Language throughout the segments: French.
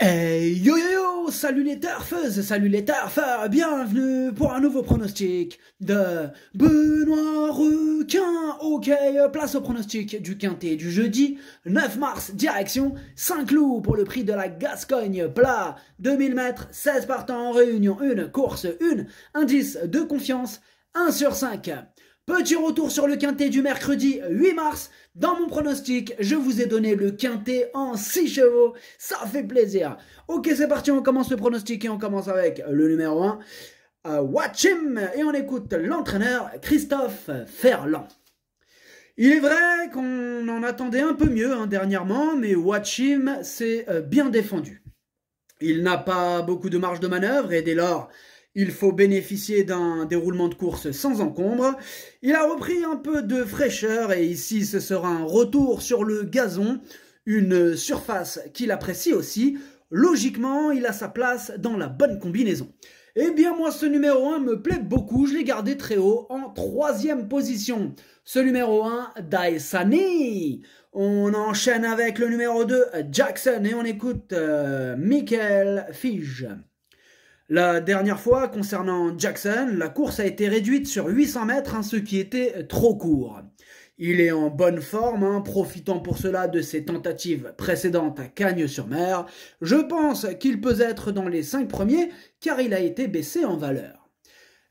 Hey, yo yo yo, salut les turfeuses, salut les turfs, bienvenue pour un nouveau pronostic de Benoît Requin. Ok, place au pronostic du quintet du jeudi 9 mars, direction Saint-Cloud pour le prix de la Gascogne plat. 2000 mètres, 16 partants en réunion, une course, une indice de confiance, 1 sur 5. Petit retour sur le quintet du mercredi 8 mars. Dans mon pronostic, je vous ai donné le quintet en 6 chevaux. Ça fait plaisir. Ok, c'est parti, on commence le pronostic et on commence avec le numéro 1, Watchim euh, Et on écoute l'entraîneur Christophe Ferland. Il est vrai qu'on en attendait un peu mieux hein, dernièrement, mais Watchim s'est euh, bien défendu. Il n'a pas beaucoup de marge de manœuvre et dès lors, il faut bénéficier d'un déroulement de course sans encombre. Il a repris un peu de fraîcheur et ici ce sera un retour sur le gazon, une surface qu'il apprécie aussi. Logiquement, il a sa place dans la bonne combinaison. Eh bien moi ce numéro 1 me plaît beaucoup, je l'ai gardé très haut en troisième position. Ce numéro 1, Daesani. On enchaîne avec le numéro 2, Jackson, et on écoute euh, Michael Fige. La dernière fois, concernant Jackson, la course a été réduite sur 800 mètres, hein, ce qui était trop court. Il est en bonne forme, hein, profitant pour cela de ses tentatives précédentes à Cagnes-sur-Mer. Je pense qu'il peut être dans les 5 premiers, car il a été baissé en valeur.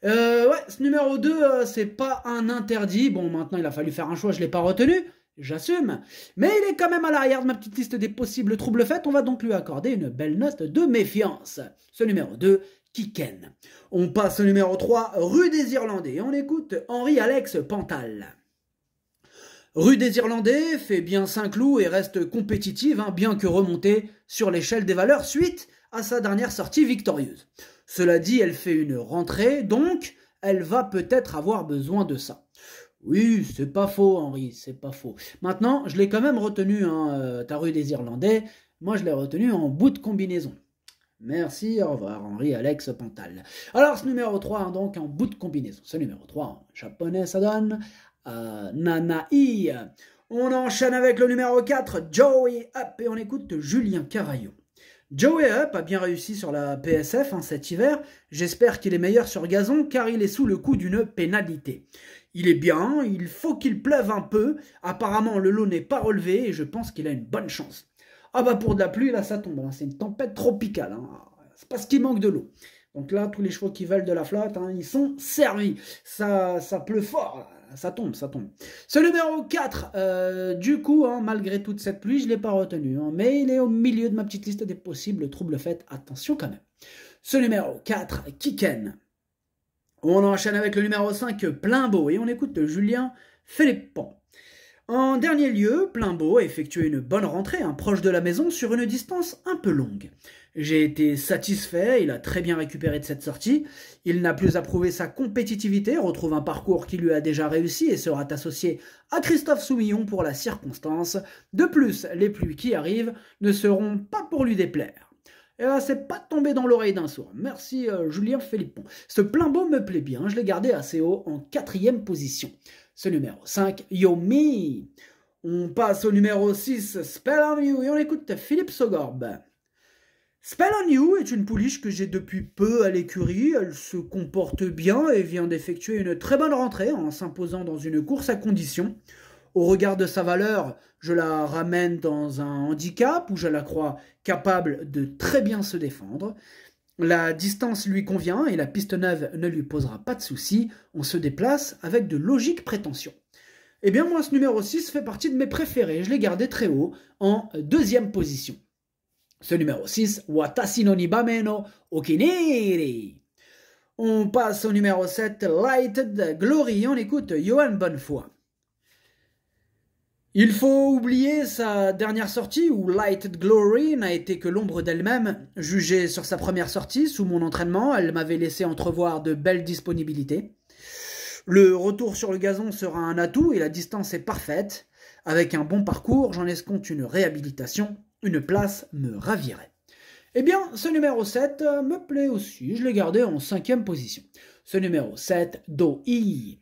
Euh, ouais, ce numéro 2, euh, c'est pas un interdit. Bon, maintenant, il a fallu faire un choix, je l'ai pas retenu. J'assume. Mais il est quand même à l'arrière de ma petite liste des possibles troubles faits. On va donc lui accorder une belle note de méfiance. Ce numéro 2, Kiken. On passe au numéro 3, rue des Irlandais. on écoute Henri-Alex Pantal. Rue des Irlandais fait bien Saint-Cloud et reste compétitive, hein, bien que remontée sur l'échelle des valeurs suite à sa dernière sortie victorieuse. Cela dit, elle fait une rentrée, donc elle va peut-être avoir besoin de ça. Oui, c'est pas faux, Henri, c'est pas faux. Maintenant, je l'ai quand même retenu, hein, euh, ta rue des Irlandais. Moi, je l'ai retenu en bout de combinaison. Merci, au revoir, Henri Alex Pantal. Alors, ce numéro 3, hein, donc, en bout de combinaison. Ce numéro 3, en japonais, ça donne euh, Nanaï. On enchaîne avec le numéro 4, Joey Up, et on écoute Julien Carayon. Joey Up a bien réussi sur la PSF hein, cet hiver. J'espère qu'il est meilleur sur gazon car il est sous le coup d'une pénalité. Il est bien, il faut qu'il pleuve un peu. Apparemment, le lot n'est pas relevé et je pense qu'il a une bonne chance. Ah bah pour de la pluie, là ça tombe. Hein. C'est une tempête tropicale. Hein. C'est parce qu'il manque de l'eau. Donc là, tous les chevaux qui veulent de la flotte, ils sont servis. Ça, ça pleut fort ça tombe, ça tombe. Ce numéro 4, euh, du coup, hein, malgré toute cette pluie, je ne l'ai pas retenu, hein, mais il est au milieu de ma petite liste des possibles troubles faits. Attention quand même. Ce numéro 4, Kiken. On enchaîne avec le numéro 5, Plein Beau, et on écoute Julien Philippe en dernier lieu, Plimbo a effectué une bonne rentrée, un hein, proche de la maison, sur une distance un peu longue. J'ai été satisfait, il a très bien récupéré de cette sortie, il n'a plus à prouver sa compétitivité, retrouve un parcours qui lui a déjà réussi et sera associé à Christophe Soumillon pour la circonstance. De plus, les pluies qui arrivent ne seront pas pour lui déplaire. Et eh là, ben, c'est pas tombé dans l'oreille d'un sourd. Merci euh, Julien Philippon. Ce Plimbo me plaît bien, je l'ai gardé assez haut en quatrième position ce numéro 5, Yomi. On passe au numéro 6, Spell on You, et on écoute Philippe Sogorb. Spell on You est une pouliche que j'ai depuis peu à l'écurie. Elle se comporte bien et vient d'effectuer une très bonne rentrée en s'imposant dans une course à condition. Au regard de sa valeur, je la ramène dans un handicap où je la crois capable de très bien se défendre. La distance lui convient et la piste neuve ne lui posera pas de soucis, on se déplace avec de logiques prétentions. Eh bien moi ce numéro 6 fait partie de mes préférés, je l'ai gardé très haut, en deuxième position. Ce numéro 6, Watasino Nibameno Okineri. On passe au numéro 7, Lighted Glory, on écoute Johan Bonnefoy. Il faut oublier sa dernière sortie où Lighted Glory n'a été que l'ombre d'elle-même. Jugée sur sa première sortie, sous mon entraînement, elle m'avait laissé entrevoir de belles disponibilités. Le retour sur le gazon sera un atout et la distance est parfaite. Avec un bon parcours, j'en escompte une réhabilitation. Une place me ravirait. Eh bien, ce numéro 7 euh, me plaît aussi. Je l'ai gardé en cinquième position. Ce numéro 7, Do I.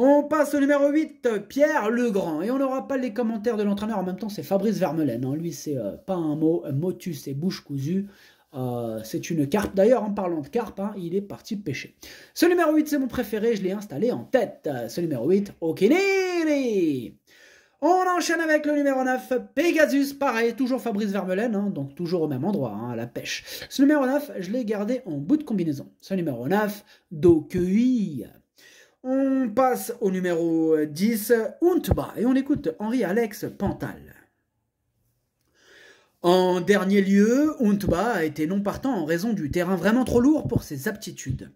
On passe au numéro 8, Pierre Legrand. Et on n'aura pas les commentaires de l'entraîneur. En même temps, c'est Fabrice Vermelaine. Hein. Lui, c'est euh, pas un mot, motus et bouche cousue. Euh, c'est une carpe. D'ailleurs, en parlant de carpe, hein, il est parti pêcher. Ce numéro 8, c'est mon préféré. Je l'ai installé en tête. Ce numéro 8, Okiniri. On enchaîne avec le numéro 9, Pegasus, pareil, toujours Fabrice Vermelaine, hein, donc toujours au même endroit, à la pêche. Ce numéro 9, je l'ai gardé en bout de combinaison. Ce numéro 9, Dokui. On passe au numéro 10, Untba, et on écoute Henri-Alex Pantal. En dernier lieu, Untba a été non partant en raison du terrain vraiment trop lourd pour ses aptitudes.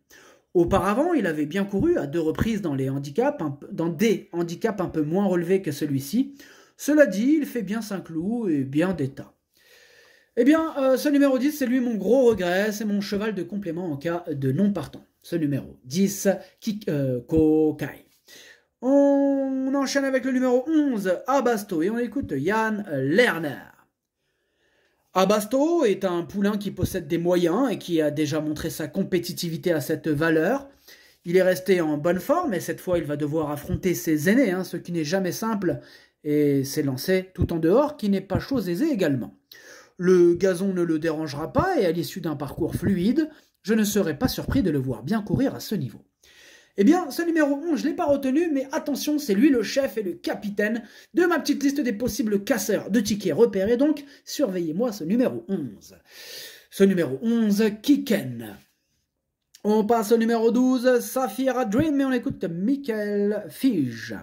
Auparavant, il avait bien couru à deux reprises dans, les handicaps, dans des handicaps un peu moins relevés que celui-ci. Cela dit, il fait bien Saint-Cloud et bien d'État. Eh bien, euh, ce numéro 10, c'est lui mon gros regret, c'est mon cheval de complément en cas de non partant ce numéro 10, euh, Kokai. On enchaîne avec le numéro 11, Abasto, et on écoute Jan Lerner. Abasto est un poulain qui possède des moyens et qui a déjà montré sa compétitivité à cette valeur. Il est resté en bonne forme et cette fois il va devoir affronter ses aînés, hein, ce qui n'est jamais simple, et s'est lancé tout en dehors, qui n'est pas chose aisée également. Le gazon ne le dérangera pas et à l'issue d'un parcours fluide, je ne serais pas surpris de le voir bien courir à ce niveau. Eh bien, ce numéro 11, je ne l'ai pas retenu, mais attention, c'est lui le chef et le capitaine de ma petite liste des possibles casseurs de tickets repérés, donc surveillez-moi ce numéro 11. Ce numéro 11, Kiken. On passe au numéro 12, Sapphire Dream, et on écoute Michael Fige.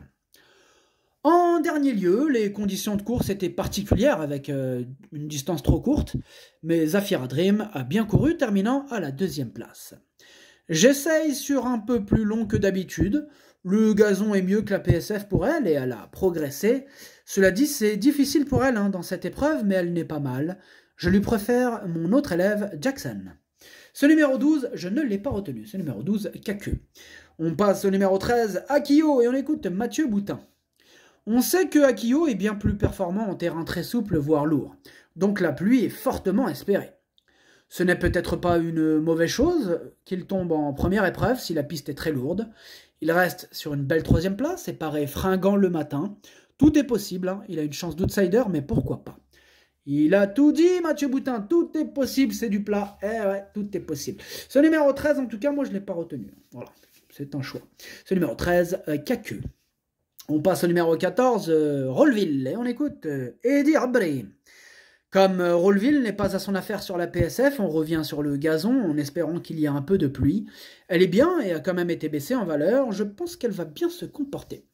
En dernier lieu, les conditions de course étaient particulières avec euh, une distance trop courte, mais Zafira Dream a bien couru, terminant à la deuxième place. J'essaye sur un peu plus long que d'habitude. Le gazon est mieux que la PSF pour elle et elle a progressé. Cela dit, c'est difficile pour elle hein, dans cette épreuve, mais elle n'est pas mal. Je lui préfère mon autre élève, Jackson. Ce numéro 12, je ne l'ai pas retenu. Ce numéro 12, Kaku. On passe au numéro 13, Akio, et on écoute Mathieu Boutin. On sait que Akio est bien plus performant en terrain très souple, voire lourd, donc la pluie est fortement espérée. Ce n'est peut-être pas une mauvaise chose qu'il tombe en première épreuve si la piste est très lourde. Il reste sur une belle troisième place et paraît fringant le matin. Tout est possible, hein. il a une chance d'outsider, mais pourquoi pas il a tout dit, Mathieu Boutin. Tout est possible, c'est du plat. Eh ouais, tout est possible. Ce numéro 13, en tout cas, moi, je ne l'ai pas retenu. Voilà, c'est un choix. Ce numéro 13, euh, on passe au numéro 14, euh, Rollville, et on écoute euh, Eddie Comme euh, n'est pas à son affaire sur la PSF, on revient sur le gazon en espérant qu'il y ait un peu de pluie. Elle est bien et a quand même été baissée en valeur, je pense qu'elle va bien se comporter.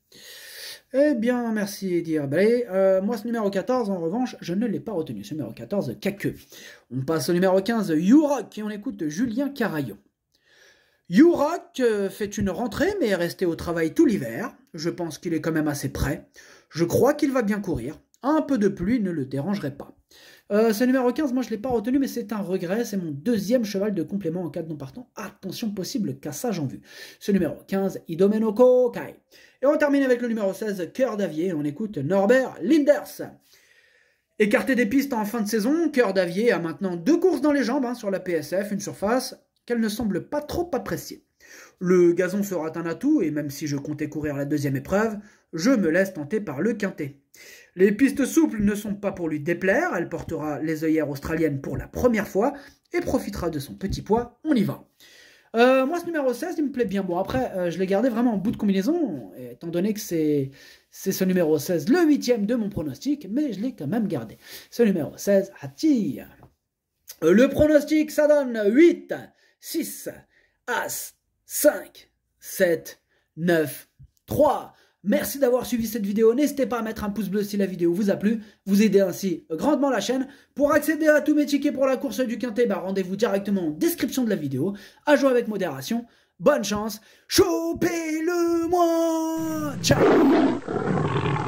Eh bien, merci Eddie Herblay. Euh, moi, ce numéro 14, en revanche, je ne l'ai pas retenu. Ce numéro 14, caqueux. On passe au numéro 15, Yura, qui on écoute Julien Carayon. Yurak euh, fait une rentrée mais est resté au travail tout l'hiver. Je pense qu'il est quand même assez prêt. Je crois qu'il va bien courir. Un peu de pluie ne le dérangerait pas. Euh, ce numéro 15, moi je ne l'ai pas retenu, mais c'est un regret. C'est mon deuxième cheval de complément en cas de non partant. Attention, possible cassage en vue. Ce numéro 15, Idomenoko Kai. Et on termine avec le numéro 16, Cœur d'Avier. On écoute Norbert Linders. Écarté des pistes en fin de saison, Cœur d'Avier a maintenant deux courses dans les jambes hein, sur la PSF, une surface qu'elle ne semble pas trop appréciée. Le gazon sera un atout, et même si je comptais courir la deuxième épreuve, je me laisse tenter par le quintet. Les pistes souples ne sont pas pour lui déplaire, elle portera les œillères australiennes pour la première fois, et profitera de son petit poids, on y va. Euh, moi, ce numéro 16, il me plaît bien. Bon, après, euh, je l'ai gardé vraiment en bout de combinaison, étant donné que c'est ce numéro 16, le huitième de mon pronostic, mais je l'ai quand même gardé. Ce numéro 16 attire. Euh, le pronostic, ça donne 8. 6, As, 5, 7, 9, 3. Merci d'avoir suivi cette vidéo. N'hésitez pas à mettre un pouce bleu si la vidéo vous a plu. Vous aidez ainsi grandement la chaîne. Pour accéder à tous mes tickets pour la course du Quintet, bah, rendez-vous directement en description de la vidéo. À jouer avec modération. Bonne chance. Chopez-le-moi. Ciao.